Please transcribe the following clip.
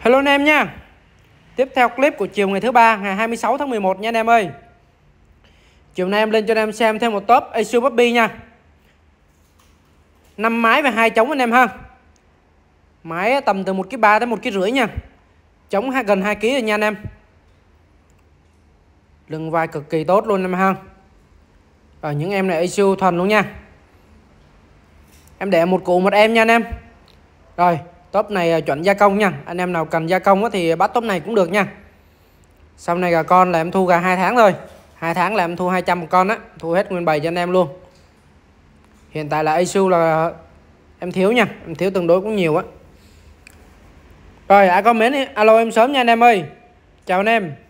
Hello anh em nha Tiếp theo clip của chiều ngày thứ ba ngày 26 tháng 11 nha anh em ơi Chiều nay em lên cho anh em xem thêm một top Asu Puppy nha năm máy và hai chống anh em ha Máy tầm từ 1kg3 tới 1kg rưỡi nha Trống gần 2kg rồi nha anh em Lưng vai cực kỳ tốt luôn anh em ha Và những em này Asu thuần luôn nha Em để một cụ một em nha anh em Rồi top này à, chuẩn gia công nha anh em nào cần gia công thì bắt top này cũng được nha sau này gà con là em thu gà hai tháng thôi hai tháng là em thu 200 một con á thu hết nguyên bày cho anh em luôn hiện tại là ISU là em thiếu nha em thiếu tương đối cũng nhiều á rồi ai à, comment đi alo em sớm nha anh em ơi chào anh em